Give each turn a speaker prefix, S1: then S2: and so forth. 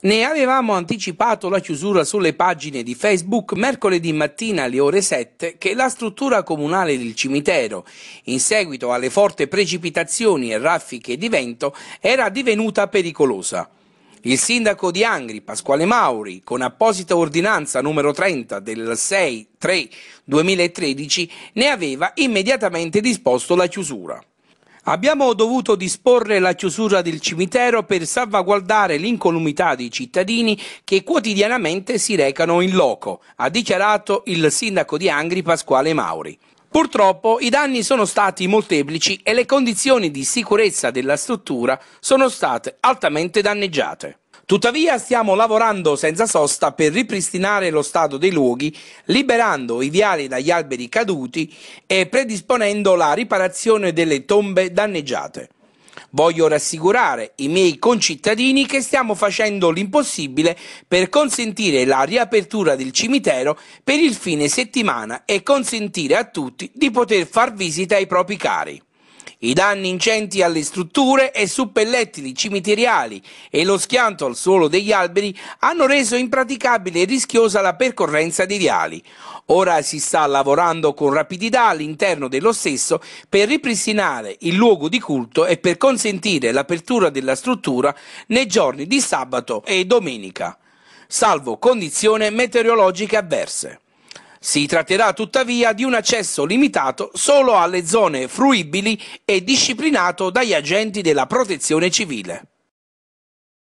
S1: Ne avevamo anticipato la chiusura sulle pagine di Facebook mercoledì mattina alle ore 7 che la struttura comunale del cimitero, in seguito alle forti precipitazioni e raffiche di vento, era divenuta pericolosa. Il sindaco di Angri, Pasquale Mauri, con apposita ordinanza numero 30 del 6-3-2013, ne aveva immediatamente disposto la chiusura. Abbiamo dovuto disporre la chiusura del cimitero per salvaguardare l'incolumità dei cittadini che quotidianamente si recano in loco, ha dichiarato il sindaco di Angri Pasquale Mauri. Purtroppo i danni sono stati molteplici e le condizioni di sicurezza della struttura sono state altamente danneggiate. Tuttavia stiamo lavorando senza sosta per ripristinare lo stato dei luoghi, liberando i viali dagli alberi caduti e predisponendo la riparazione delle tombe danneggiate. Voglio rassicurare i miei concittadini che stiamo facendo l'impossibile per consentire la riapertura del cimitero per il fine settimana e consentire a tutti di poter far visita ai propri cari. I danni incenti alle strutture e su pellettili cimiteriali e lo schianto al suolo degli alberi hanno reso impraticabile e rischiosa la percorrenza dei viali. Ora si sta lavorando con rapidità all'interno dello stesso per ripristinare il luogo di culto e per consentire l'apertura della struttura nei giorni di sabato e domenica, salvo condizioni meteorologiche avverse. Si tratterà tuttavia di un accesso limitato solo alle zone fruibili e disciplinato dagli agenti della protezione civile.